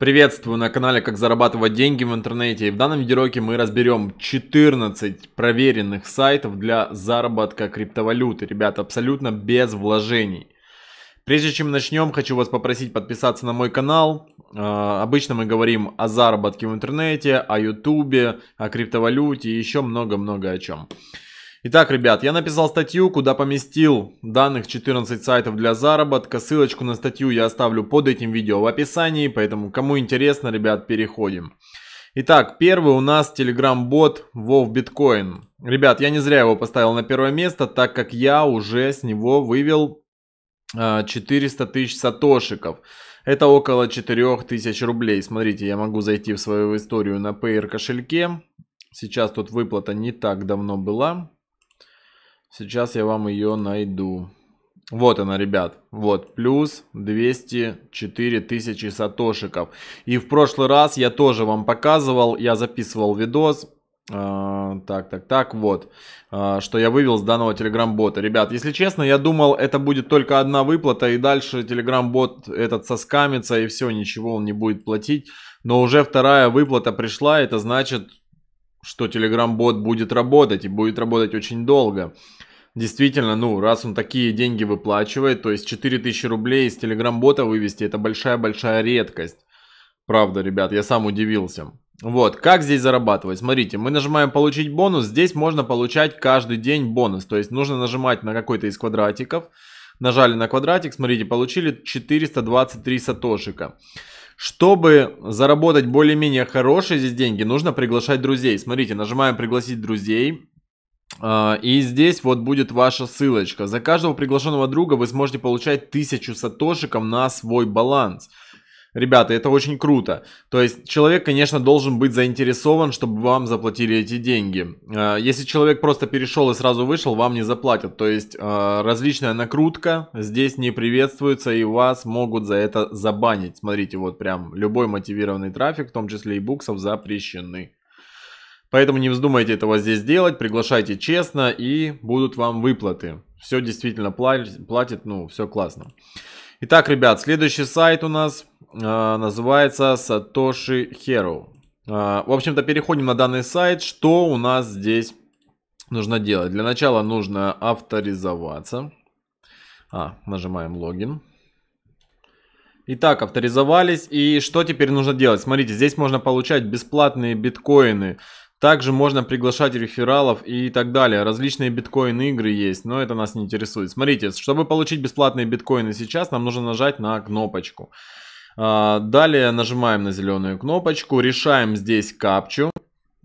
Приветствую на канале «Как зарабатывать деньги в интернете» и в данном видеоуроке мы разберем 14 проверенных сайтов для заработка криптовалюты, ребята, абсолютно без вложений. Прежде чем начнем, хочу вас попросить подписаться на мой канал. А, обычно мы говорим о заработке в интернете, о ютубе, о криптовалюте и еще много-много о чем. Итак, ребят, я написал статью, куда поместил данных 14 сайтов для заработка. Ссылочку на статью я оставлю под этим видео в описании, поэтому кому интересно, ребят, переходим. Итак, первый у нас телеграм-бот Вов Биткоин. Ребят, я не зря его поставил на первое место, так как я уже с него вывел 400 а, тысяч сатошиков. Это около 4000 рублей. Смотрите, я могу зайти в свою историю на Payer кошельке. Сейчас тут выплата не так давно была. Сейчас я вам ее найду. Вот она, ребят. Вот, плюс 204 тысячи сатошиков. И в прошлый раз я тоже вам показывал, я записывал видос. А, так, так, так, вот, а, что я вывел с данного телеграм-бота. Ребят, если честно, я думал, это будет только одна выплата, и дальше телеграм-бот этот соскамится, и все, ничего он не будет платить. Но уже вторая выплата пришла, это значит, что Telegram-бот будет работать и будет работать очень долго. Действительно, ну, раз он такие деньги выплачивает, то есть 4000 рублей из Telegram-бота вывести, это большая-большая редкость. Правда, ребят, я сам удивился. Вот, как здесь зарабатывать? Смотрите, мы нажимаем «Получить бонус». Здесь можно получать каждый день бонус. То есть нужно нажимать на какой-то из квадратиков. Нажали на квадратик, смотрите, получили 423 сатошика. Чтобы заработать более-менее хорошие здесь деньги, нужно приглашать друзей. Смотрите, нажимаем «Пригласить друзей». А, и здесь вот будет ваша ссылочка. За каждого приглашенного друга вы сможете получать 1000 сатошиков на свой баланс. Ребята, это очень круто. То есть человек, конечно, должен быть заинтересован, чтобы вам заплатили эти деньги. Э, если человек просто перешел и сразу вышел, вам не заплатят. То есть э, различная накрутка здесь не приветствуется и вас могут за это забанить. Смотрите, вот прям любой мотивированный трафик, в том числе и буксов, запрещены. Поэтому не вздумайте этого здесь делать, приглашайте честно и будут вам выплаты. Все действительно платит, ну, все классно. Итак, ребят, следующий сайт у нас а, называется Satoshi Hero. А, в общем-то, переходим на данный сайт. Что у нас здесь нужно делать? Для начала нужно авторизоваться. А, нажимаем логин. Итак, авторизовались. И что теперь нужно делать? Смотрите, здесь можно получать бесплатные биткоины. Также можно приглашать рефералов и так далее. Различные биткоин-игры есть, но это нас не интересует. Смотрите, чтобы получить бесплатные биткоины сейчас, нам нужно нажать на кнопочку. А, далее нажимаем на зеленую кнопочку, решаем здесь капчу.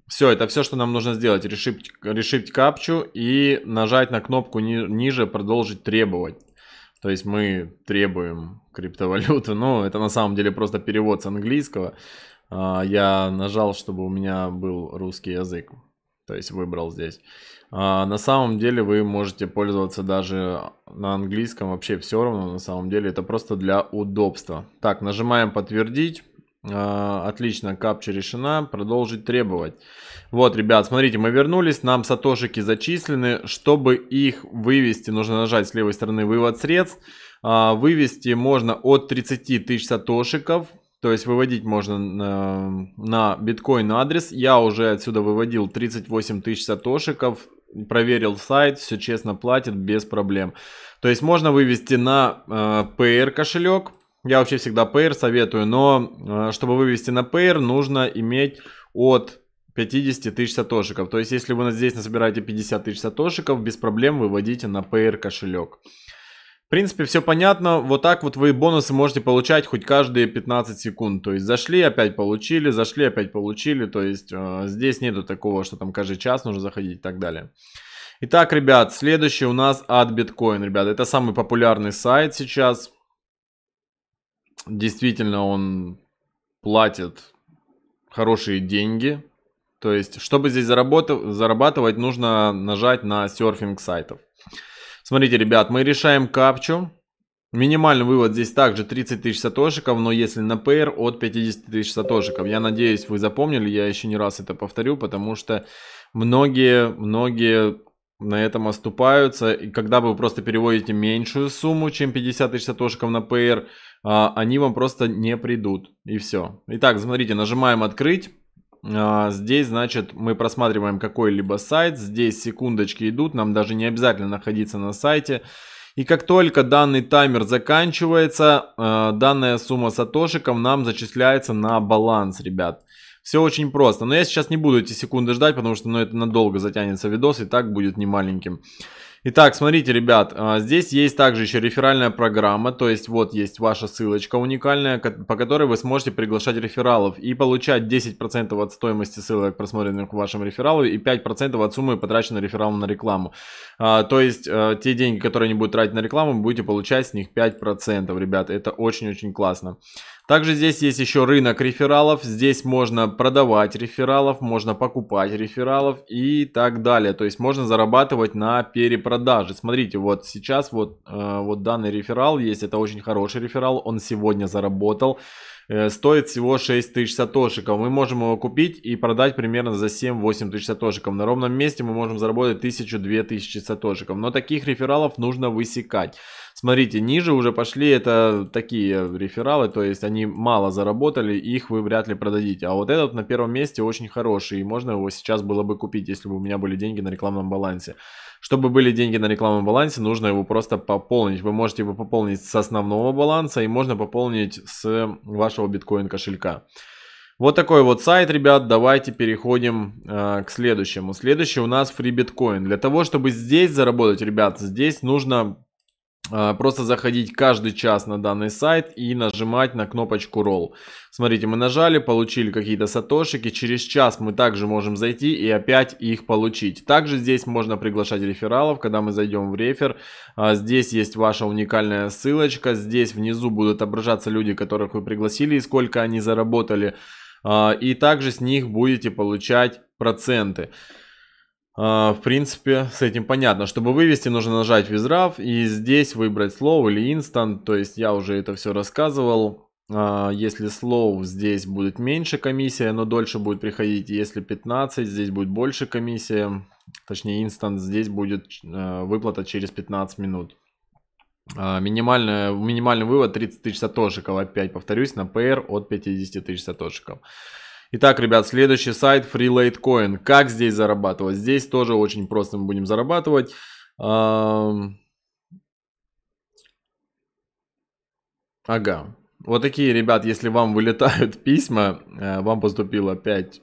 Все, это все, что нам нужно сделать. Решить, решить капчу и нажать на кнопку ни, ниже «Продолжить требовать». То есть мы требуем криптовалюту. Ну, это на самом деле просто перевод с английского. А, я нажал, чтобы у меня был русский язык то есть выбрал здесь. А, на самом деле вы можете пользоваться даже на английском, вообще все равно на самом деле, это просто для удобства. Так, нажимаем подтвердить. А, отлично, капча решена, продолжить требовать. Вот, ребят, смотрите, мы вернулись, нам сатошики зачислены. Чтобы их вывести, нужно нажать с левой стороны вывод средств. А, вывести можно от 30 тысяч сатошиков то есть выводить можно на, на биткоин адрес. Я уже отсюда выводил 38 тысяч сатошиков, проверил сайт, все честно платит без проблем. То есть можно вывести на э, PR кошелек. Я вообще всегда PR советую, но э, чтобы вывести на PR, нужно иметь от 50 тысяч сатошиков. То есть если вы здесь насобираете 50 тысяч сатошиков, без проблем выводите на PR кошелек. В принципе, все понятно. Вот так вот вы бонусы можете получать хоть каждые 15 секунд. То есть зашли, опять получили, зашли, опять получили. То есть э, здесь нету такого, что там каждый час нужно заходить и так далее. Итак, ребят, следующий у нас от Bitcoin, ребят. Это самый популярный сайт сейчас. Действительно, он платит хорошие деньги. То есть, чтобы здесь заработать, зарабатывать, нужно нажать на серфинг сайтов. Смотрите, ребят, мы решаем капчу. Минимальный вывод здесь также 30 тысяч сатошиков, но если на пейр от 50 тысяч сатошиков. Я надеюсь, вы запомнили, я еще не раз это повторю, потому что многие, многие на этом оступаются. И когда вы просто переводите меньшую сумму, чем 50 тысяч сатошиков на пейр, а, они вам просто не придут. И все. Итак, смотрите, нажимаем открыть. А, здесь, значит, мы просматриваем какой-либо сайт, здесь секундочки идут, нам даже не обязательно находиться на сайте. И как только данный таймер заканчивается, а, данная сумма сатошиков нам зачисляется на баланс, ребят. Все очень просто. Но я сейчас не буду эти секунды ждать, потому что ну, это надолго затянется видос и так будет немаленьким. маленьким. Итак, смотрите, ребят, а, здесь есть также еще реферальная программа, то есть вот есть ваша ссылочка уникальная, по которой вы сможете приглашать рефералов и получать 10% от стоимости ссылок, просмотренных в вашем рефералу и 5% от суммы, потраченной рефералом на рекламу. А, то есть а, те деньги, которые они будут тратить на рекламу, вы будете получать с них 5%, ребят, это очень-очень классно. Также здесь есть еще рынок рефералов. Здесь можно продавать рефералов, можно покупать рефералов и так далее. То есть можно зарабатывать на перепродаже. Смотрите, вот сейчас вот, э, вот данный реферал есть. Это очень хороший реферал. Он сегодня заработал. Э, стоит всего 6 тысяч сатошиков. Мы можем его купить и продать примерно за 7-8 тысяч сатошиков. На ровном месте мы можем заработать 1000-2000 тысячи сатошиков. Но таких рефералов нужно высекать. Смотрите, ниже уже пошли это такие рефералы, то есть они мало заработали, их вы вряд ли продадите. А вот этот на первом месте очень хороший, и можно его сейчас было бы купить, если бы у меня были деньги на рекламном балансе. Чтобы были деньги на рекламном балансе, нужно его просто пополнить. Вы можете его пополнить с основного баланса и можно пополнить с вашего биткоин кошелька. Вот такой вот сайт, ребят. Давайте переходим э, к следующему. Следующий у нас FreeBitcoin. Для того, чтобы здесь заработать, ребят, здесь нужно а, просто заходить каждый час на данный сайт и нажимать на кнопочку Roll. Смотрите, мы нажали, получили какие-то сатошики. Через час мы также можем зайти и опять их получить. Также здесь можно приглашать рефералов, когда мы зайдем в рефер. А, здесь есть ваша уникальная ссылочка. Здесь внизу будут отображаться люди, которых вы пригласили и сколько они заработали. А, и также с них будете получать проценты. А, в принципе, с этим понятно. Чтобы вывести, нужно нажать визрав и здесь выбрать slow или инстант. То есть я уже это все рассказывал. А, если слов здесь будет меньше комиссия, но дольше будет приходить. Если 15, здесь будет больше комиссия. Точнее, инстант здесь будет а, выплата через 15 минут. Минимальный, минимальный вывод 30 тысяч сатошиков. Опять повторюсь, на PR от 50 тысяч сатошиков. Итак, ребят, следующий сайт FreeLateCoin. Как здесь зарабатывать? Здесь тоже очень просто мы будем зарабатывать. Ага. Вот такие, ребят, если вам вылетают письма, э, вам поступило 5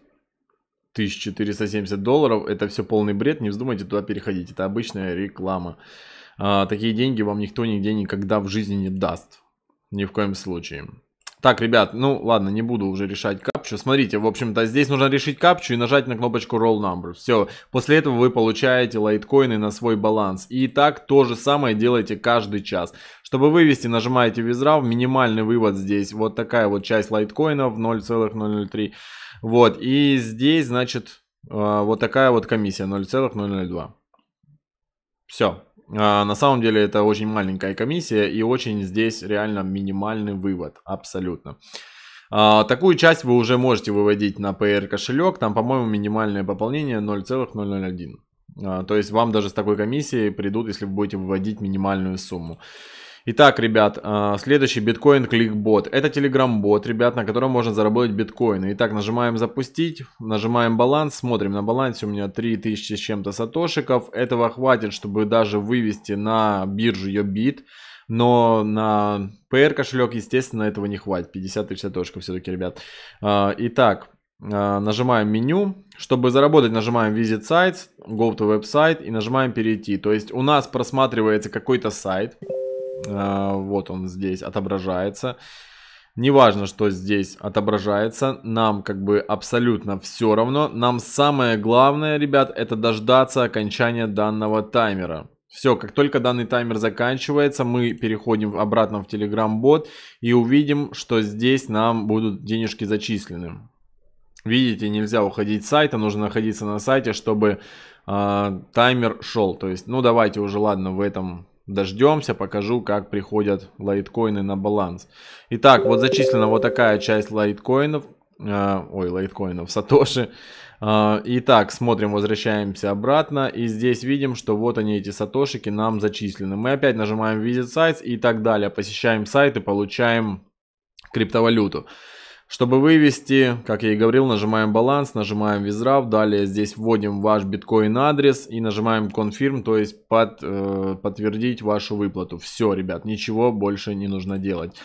1470 долларов, это все полный бред, не вздумайте туда переходить, это обычная реклама. А, такие деньги вам никто нигде никогда в жизни не даст, ни в коем случае. Так, ребят, ну ладно, не буду уже решать, как капчу. Смотрите, в общем-то, здесь нужно решить капчу и нажать на кнопочку Roll Number. Все, после этого вы получаете лайткоины на свой баланс. И так то же самое делаете каждый час. Чтобы вывести, нажимаете Визрав, минимальный вывод здесь, вот такая вот часть лайткоинов 0,003. Вот, и здесь, значит, э, вот такая вот комиссия 0,002. Все. А, на самом деле это очень маленькая комиссия и очень здесь реально минимальный вывод, абсолютно. А, такую часть вы уже можете выводить на PR кошелек. Там, по-моему, минимальное пополнение 0,001. А, то есть вам даже с такой комиссией придут, если вы будете выводить минимальную сумму. Итак, ребят, а, следующий биткоин кликбот. Это телеграм-бот, ребят, на котором можно заработать биткоины. Итак, нажимаем запустить, нажимаем баланс, смотрим на балансе. У меня 3000 с чем-то сатошиков. Этого хватит, чтобы даже вывести на биржу Yobit но на PR кошелек, естественно, этого не хватит. 50-30 точков все-таки, ребят. А, итак, а, нажимаем меню. Чтобы заработать, нажимаем Visit Sites, Go to Website и нажимаем перейти. То есть у нас просматривается какой-то сайт. А, вот он здесь отображается. Неважно, что здесь отображается, нам как бы абсолютно все равно. Нам самое главное, ребят, это дождаться окончания данного таймера. Все, как только данный таймер заканчивается, мы переходим обратно в Telegram-бот и увидим, что здесь нам будут денежки зачислены. Видите, нельзя уходить с сайта, нужно находиться на сайте, чтобы э, таймер шел. То есть, ну давайте уже, ладно, в этом дождемся, покажу, как приходят лайткоины на баланс. Итак, вот зачислена вот такая часть лайткоинов. А, ой, лайткоинов, сатоши. А, итак, смотрим, возвращаемся обратно. И здесь видим, что вот они, эти сатошики, нам зачислены. Мы опять нажимаем Visit Sites и так далее. Посещаем сайт и получаем криптовалюту. Чтобы вывести, как я и говорил, нажимаем баланс, нажимаем визрав, далее здесь вводим ваш биткоин адрес и нажимаем confirm, то есть под, э, подтвердить вашу выплату. Все, ребят, ничего больше не нужно делать.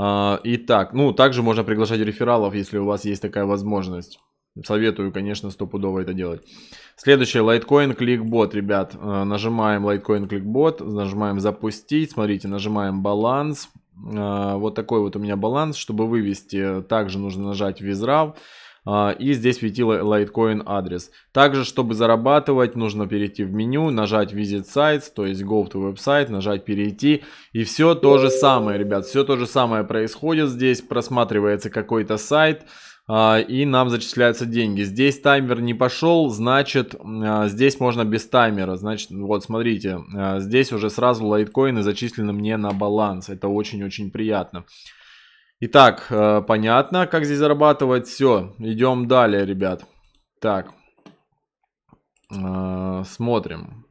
А, итак, ну, также можно приглашать рефералов, если у вас есть такая возможность. Советую, конечно, стопудово это делать. Следующее, Litecoin Clickbot, ребят. А, нажимаем Litecoin Clickbot, нажимаем запустить, смотрите, нажимаем баланс. А, вот такой вот у меня баланс. Чтобы вывести, также нужно нажать визрав. А, и здесь введите лайткоин адрес. Также, чтобы зарабатывать, нужно перейти в меню, нажать Visit Sites, то есть Go to Website, нажать перейти. И все то же самое, ребят, все то же самое происходит здесь. Просматривается какой-то сайт а, и нам зачисляются деньги. Здесь таймер не пошел, значит, а, здесь можно без таймера. Значит, вот смотрите, здесь уже сразу лайткоины зачислены мне на баланс. Это очень-очень приятно. Итак, э, понятно, как здесь зарабатывать. Все, идем далее, ребят. Так, э, смотрим.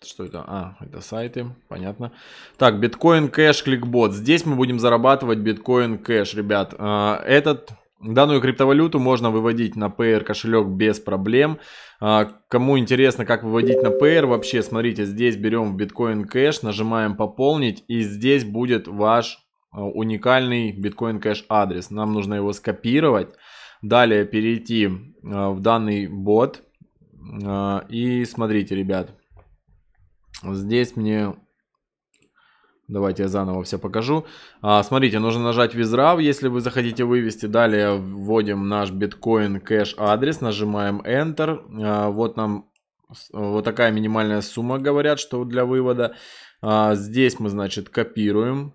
Что это? А, это сайты, понятно. Так, биткоин кэш кликбот. Здесь мы будем зарабатывать биткоин кэш, ребят. Э, этот, данную криптовалюту можно выводить на PR кошелек без проблем. Кому интересно, как выводить на PR, вообще, смотрите, здесь берем в биткоин кэш, нажимаем пополнить, и здесь будет ваш Э, уникальный биткоин кэш адрес. Нам нужно его скопировать. Далее перейти э, в данный бот. Э, и смотрите, ребят. Здесь мне... Давайте я заново все покажу. А, смотрите, нужно нажать визрав, если вы захотите вывести. Далее вводим наш биткоин кэш адрес, нажимаем Enter. вот нам вот такая минимальная сумма, говорят, что для вывода. А, здесь мы, значит, копируем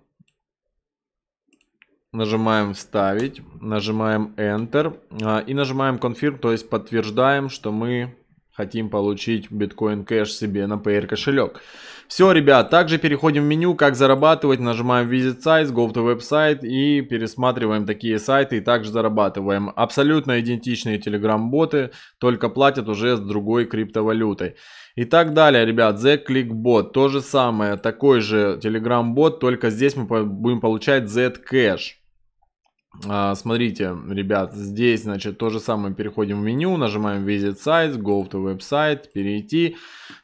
Нажимаем «Вставить», нажимаем «Enter» а, и нажимаем «Confirm», то есть подтверждаем, что мы хотим получить биткоин кэш себе на PR кошелек. Все, ребят, также переходим в меню «Как зарабатывать», нажимаем «Visit Sites», «Go to Website» и пересматриваем такие сайты и также зарабатываем. Абсолютно идентичные Telegram-боты, только платят уже с другой криптовалютой. И так далее, ребят, Z-ClickBot, то же самое, такой же Telegram-бот, только здесь мы будем получать Z-Cash. А, смотрите, ребят, здесь, значит, то же самое. Переходим в меню, нажимаем Visit Sites, Go to Website, перейти.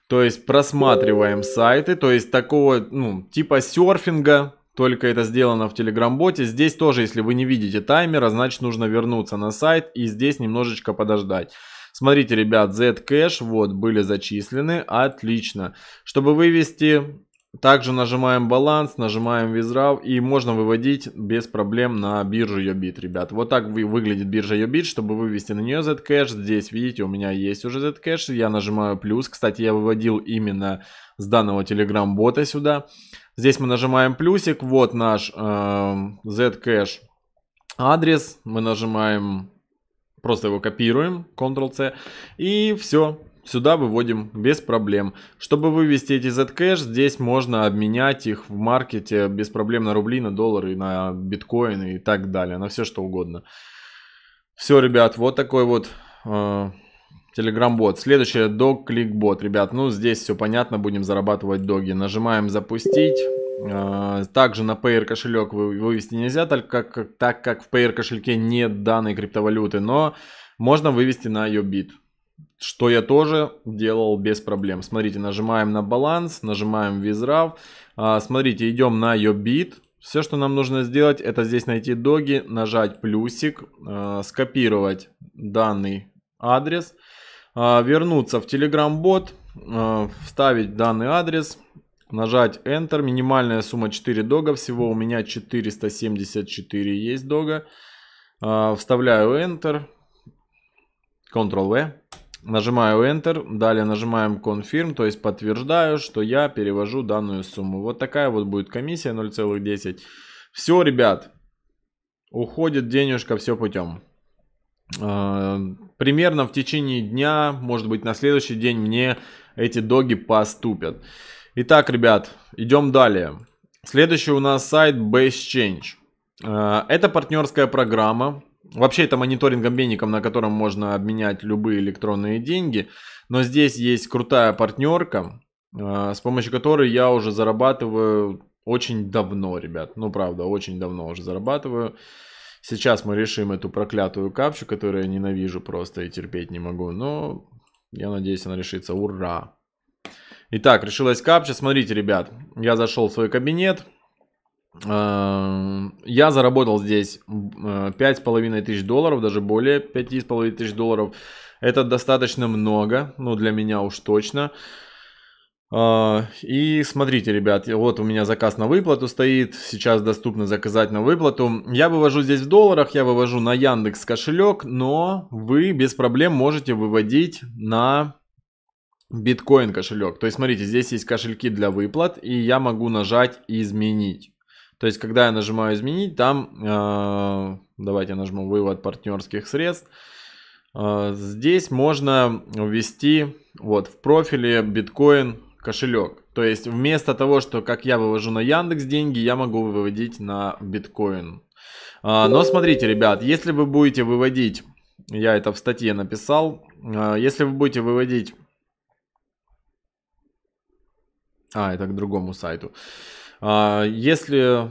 То есть просматриваем сайты, то есть такого, ну, типа серфинга, только это сделано в Telegram-боте. Здесь тоже, если вы не видите таймера, значит нужно вернуться на сайт и здесь немножечко подождать. Смотрите, ребят, Zcash, вот, были зачислены, отлично. Чтобы вывести также нажимаем баланс, нажимаем визрав и можно выводить без проблем на биржу Yobit, ребят. Вот так выглядит биржа Yobit, чтобы вывести на нее Zcash. Здесь, видите, у меня есть уже Zcash, я нажимаю плюс. Кстати, я выводил именно с данного Telegram-бота сюда. Здесь мы нажимаем плюсик, вот наш э, Zcash адрес, мы нажимаем, просто его копируем, Ctrl-C и все сюда выводим без проблем. Чтобы вывести эти Zcash, здесь можно обменять их в маркете без проблем на рубли, на доллары, на биткоины и так далее, на все что угодно. Все, ребят, вот такой вот э, Telegram-бот. Следующее, док-клик-бот. Ребят, ну здесь все понятно, будем зарабатывать доги. Нажимаем «Запустить». Э, также на Payer кошелек вывести нельзя, так как, так как в Payer кошельке нет данной криптовалюты, но можно вывести на бит что я тоже делал без проблем. Смотрите, нажимаем на баланс, нажимаем визрав. А, смотрите, идем на Yobit. Все, что нам нужно сделать, это здесь найти доги, нажать плюсик, а, скопировать данный адрес, а, вернуться в Telegram-бот, вставить данный адрес, нажать Enter. Минимальная сумма 4 дога, всего у меня 474 есть дога. Вставляю Enter, Ctrl-V. Нажимаю Enter, далее нажимаем Confirm, то есть подтверждаю, что я перевожу данную сумму. Вот такая вот будет комиссия 0,10. Все, ребят, уходит денежка, все путем. А, примерно в течение дня, может быть на следующий день мне эти доги поступят. Итак, ребят, идем далее. Следующий у нас сайт Base Change. А, это партнерская программа, Вообще это мониторинг обменником, на котором можно обменять любые электронные деньги. Но здесь есть крутая партнерка, э, с помощью которой я уже зарабатываю очень давно, ребят. Ну, правда, очень давно уже зарабатываю. Сейчас мы решим эту проклятую капчу, которую я ненавижу просто и терпеть не могу. Но я надеюсь, она решится. Ура! Итак, решилась капча. Смотрите, ребят, я зашел в свой кабинет. Эм, я заработал здесь э, пять с половиной тысяч долларов, даже более 5,5 тысяч долларов. Это достаточно много, ну для меня уж точно. А, и смотрите, ребят, вот у меня заказ на выплату стоит, сейчас доступно заказать на выплату. Я вывожу здесь в долларах, я вывожу на Яндекс кошелек, но вы без проблем можете выводить на биткоин кошелек. То есть смотрите, здесь есть кошельки для выплат, и я могу нажать «Изменить». То есть, когда я нажимаю «Изменить», там, э, давайте нажму «Вывод партнерских средств», э, здесь можно ввести вот в профиле биткоин кошелек. То есть вместо того, что как я вывожу на Яндекс деньги, я могу выводить на биткоин. Э, но смотрите, ребят, если вы будете выводить, я это в статье написал, если вы будете выводить... А, это к другому сайту. А, если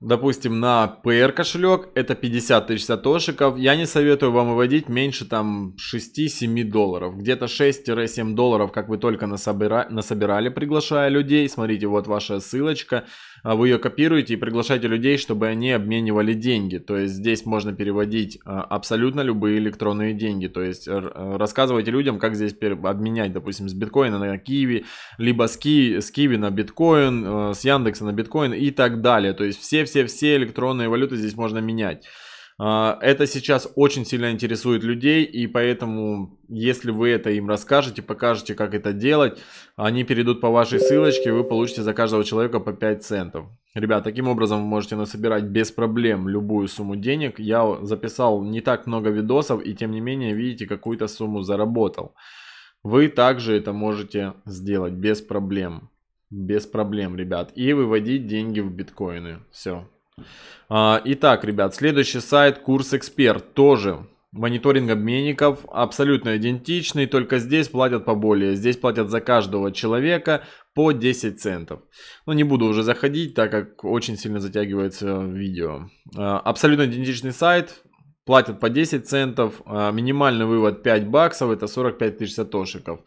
допустим, на PR кошелек, это 50 тысяч сатошиков. Я не советую вам выводить меньше там 6-7 долларов. Где-то 6-7 долларов, как вы только насобира... насобирали, приглашая людей. Смотрите, вот ваша ссылочка. А вы ее копируете и приглашаете людей, чтобы они обменивали деньги. То есть здесь можно переводить а, абсолютно любые электронные деньги. То есть э, рассказывайте людям, как здесь обменять, допустим, с биткоина на киви, либо с киви, с киви на биткоин, э, с Яндекса на биткоин и так далее. То есть все-все-все электронные валюты здесь можно менять. А, это сейчас очень сильно интересует людей, и поэтому, если вы это им расскажете, покажете, как это делать, они перейдут по вашей ссылочке, и вы получите за каждого человека по 5 центов. Ребят, таким образом вы можете насобирать без проблем любую сумму денег. Я записал не так много видосов, и тем не менее, видите, какую-то сумму заработал. Вы также это можете сделать без проблем. Без проблем, ребят. И выводить деньги в биткоины. Все, а, итак, ребят, следующий сайт Курс Эксперт тоже Мониторинг обменников абсолютно идентичный, только здесь платят поболее. Здесь платят за каждого человека по 10 центов. Но ну, не буду уже заходить, так как очень сильно затягивается видео. А, абсолютно идентичный сайт, платят по 10 центов. А, минимальный вывод 5 баксов, это 45 тысяч сатошиков.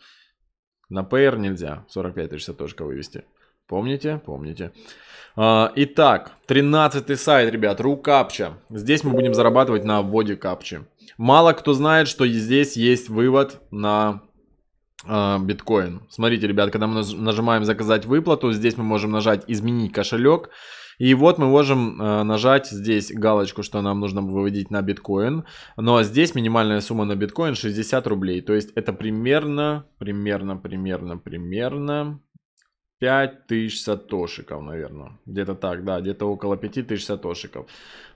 На PR нельзя 45 тысяч сатошиков вывести. Помните? Помните. А, итак, 13 сайт, ребят, рукапча. Здесь мы будем зарабатывать на вводе капчи. Мало кто знает, что здесь есть вывод на а, биткоин. Смотрите, ребят, когда мы нажимаем заказать выплату, здесь мы можем нажать изменить кошелек. И вот мы можем а, нажать здесь галочку, что нам нужно выводить на биткоин. Но здесь минимальная сумма на биткоин 60 рублей. То есть это примерно, примерно, примерно, примерно тысяч сатошиков, наверное. Где-то так, да, где-то около тысяч сатошиков.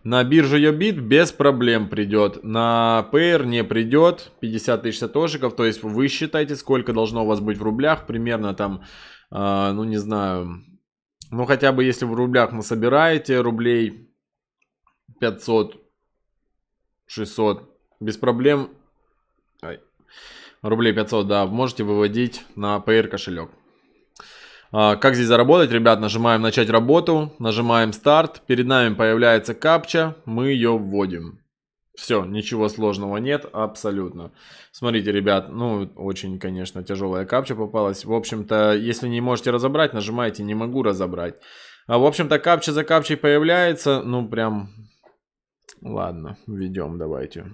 На биржу Yobit без проблем придет. На Payer не придет 50 тысяч сатошиков. То есть вы считаете, сколько должно у вас быть в рублях. Примерно там, э, ну не знаю, ну хотя бы если в рублях собираете рублей 500, 600, без проблем... Ай. Рублей 500, да, можете выводить на Payer кошелек. А, как здесь заработать, ребят? Нажимаем начать работу, нажимаем старт, перед нами появляется капча, мы ее вводим. Все, ничего сложного нет, абсолютно. Смотрите, ребят, ну, очень, конечно, тяжелая капча попалась. В общем-то, если не можете разобрать, нажимайте. «Не могу разобрать». А, в общем-то, капча за капчей появляется, ну, прям... Ладно, введем давайте.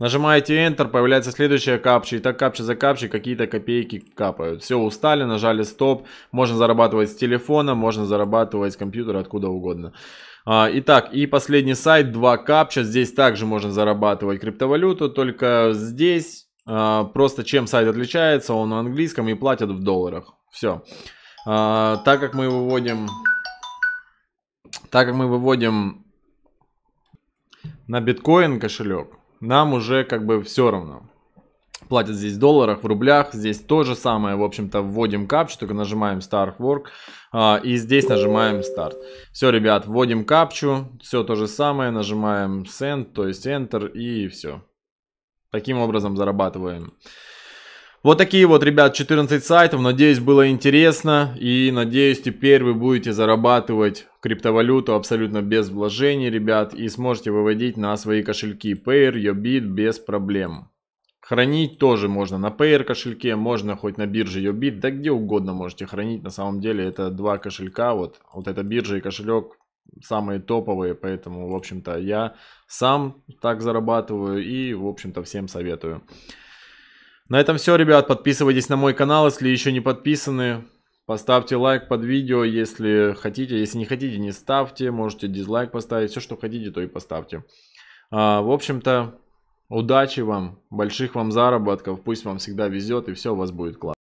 Нажимаете Enter, появляется следующая капча. И так капча за капчей какие-то копейки капают. Все, устали, нажали стоп. Можно зарабатывать с телефона, можно зарабатывать с компьютера, откуда угодно. А, итак, и последний сайт 2 капча. Здесь также можно зарабатывать криптовалюту, только здесь а, просто чем сайт отличается, он на английском и платят в долларах. Все. А, так как мы выводим... Так как мы выводим на биткоин кошелек, нам уже как бы все равно. Платят здесь в долларах, в рублях, здесь то же самое, в общем-то, вводим капчу, только нажимаем Start Work, а, и здесь нажимаем Start. Все, ребят, вводим капчу, все то же самое, нажимаем Send, то есть Enter, и все. Таким образом зарабатываем. Вот такие вот, ребят, 14 сайтов. Надеюсь, было интересно. И надеюсь, теперь вы будете зарабатывать криптовалюту абсолютно без вложений, ребят. И сможете выводить на свои кошельки Payr, Yobit без проблем. Хранить тоже можно на Payr кошельке, можно хоть на бирже Yobit, да где угодно можете хранить. На самом деле это два кошелька, вот, вот эта биржа и кошелек самые топовые, поэтому, в общем-то, я сам так зарабатываю и, в общем-то, всем советую. На этом все, ребят. Подписывайтесь на мой канал, если еще не подписаны. Поставьте лайк под видео, если хотите. Если не хотите, не ставьте. Можете дизлайк поставить. Все, что хотите, то и поставьте. А, в общем-то, удачи вам, больших вам заработков. Пусть вам всегда везет и все у вас будет классно.